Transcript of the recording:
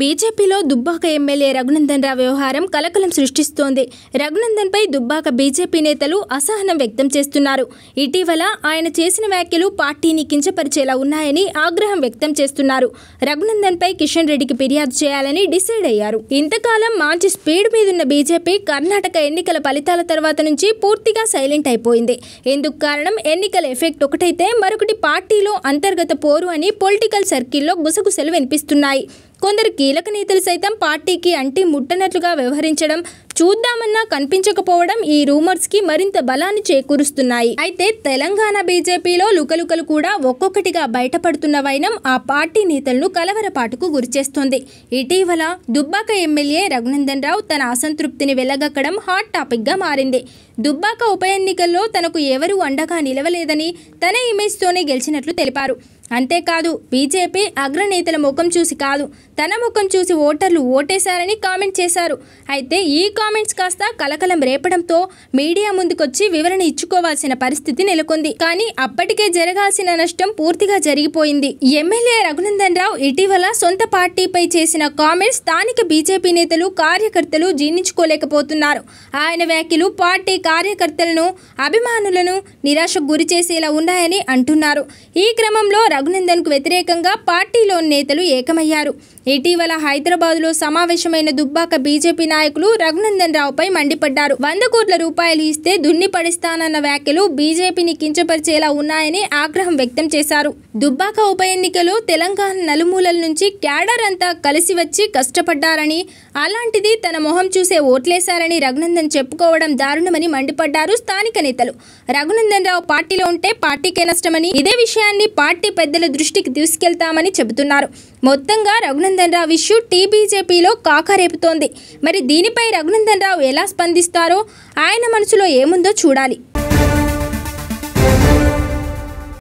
బీజేపీలో దుబ్బాక ఎమ్మెల్యే రఘునందన్ రావు వ్యవహారం కలకలం సృష్టిస్తోంది రఘునందన్పై దుబ్బాక బీజేపీ నేతలు అసహనం వ్యక్తం చేస్తున్నారు ఇటీవల ఆయన చేసిన వ్యాఖ్యలు పార్టీని కించపరిచేలా ఉన్నాయని ఆగ్రహం వ్యక్తం చేస్తున్నారు రఘునందన్ పై కిషన్ రెడ్డికి ఫిర్యాదు చేయాలని డిసైడ్ అయ్యారు ఇంతకాలం మంచి స్పీడ్ మీదున్న బీజేపీ కర్ణాటక ఎన్నికల ఫలితాల తర్వాత నుంచి పూర్తిగా సైలెంట్ అయిపోయింది ఎందుకు కారణం ఎన్నికల ఎఫెక్ట్ ఒకటైతే మరొకటి పార్టీలో అంతర్గత పోరు అని పొలిటికల్ సర్కిల్లో గుసగుసలు వినిపిస్తున్నాయి కొందరు కీలక నేతలు సైతం పార్టీకి అంటి ముట్టనట్లుగా వ్యవహరించడం చూద్దామన్నా కనిపించకపోవడం ఈ రూమర్స్కి మరింత బలాన్ని చేకూరుస్తున్నాయి అయితే తెలంగాణ బీజేపీలో లుకలుకలు కూడా ఒక్కొక్కటిగా బయటపడుతున్న వైనం ఆ పార్టీ నేతలను కలవరపాటుకు గురిచేస్తోంది ఇటీవల దుబ్బాక ఎమ్మెల్యే రఘునందన్ రావు తన అసంతృప్తిని వెళ్లగక్కడం హాట్ టాపిక్గా మారింది దుబ్బాక ఉప ఎన్నికల్లో తనకు ఎవరూ అండగా నిలవలేదని తన ఇమేజ్తోనే గెలిచినట్లు తెలిపారు అంతేకాదు బీజేపీ అగ్రనేతల ముఖం చూసి కాదు తన ముఖం చూసి ఓటర్లు ఓటేశారని కామెంట్ చేశారు అయితే ఈ కామెంట్స్ కాస్త కలకలం రేపడంతో మీడియా ముందుకొచ్చి వివరణ ఇచ్చుకోవాల్సిన పరిస్థితి నెలకొంది కానీ అప్పటికే జరగాల్సిన నష్టం పూర్తిగా జరిగిపోయింది ఎమ్మెల్యే రఘునందన్ రావు ఇటీవల సొంత పార్టీపై చేసిన కామెంట్స్ స్థానిక బీజేపీ నేతలు కార్యకర్తలు జీర్ణించుకోలేకపోతున్నారు ఆయన వ్యాఖ్యలు పార్టీ కార్యకర్తలను అభిమానులను నిరాశకు గురి చేసేలా ఉన్నాయని అంటున్నారు ఈ క్రమంలో రఘునందన్కు వ్యతిరేకంగా పార్టీలోని నేతలు ఏకమయ్యారు ఇటీవల హైదరాబాద్లో సమావేశమైన దుబ్బాక బీజేపీ నాయకులు రఘునందన్ రావుపై మండిపడ్డారు వంద కోట్ల రూపాయలు ఇస్తే దున్ని పడిస్తానన్న వ్యాఖ్యలు బీజేపీని కించపరిచేలా ఉన్నాయని ఆగ్రహం వ్యక్తం చేశారు దుబ్బాక ఉప ఎన్నికలో తెలంగాణ నలుమూలల నుంచి క్యాడర్ అంతా కలిసి వచ్చి కష్టపడ్డారని అలాంటిది తన మొహం చూసే ఓట్లేశారని రఘునందన్ చెప్పుకోవడం దారుణమని మండిపడ్డారు స్థానిక నేతలు రఘునందన్ రావు పార్టీలో ఉంటే పార్టీకే నష్టమని ఇదే విషయాన్ని పార్టీ పెద్దల దృష్టికి తీసుకెళ్తామని చెబుతున్నారు మొత్తంగా రఘునందన్ రఘునందన్ రావు ఇష్యూ టీబీజేపీలో కాకరేపుతోంది మరి దీనిపై రఘునందన్ రావు ఎలా స్పందిస్తారో ఆయన మనసులో ఏముందో చూడాలి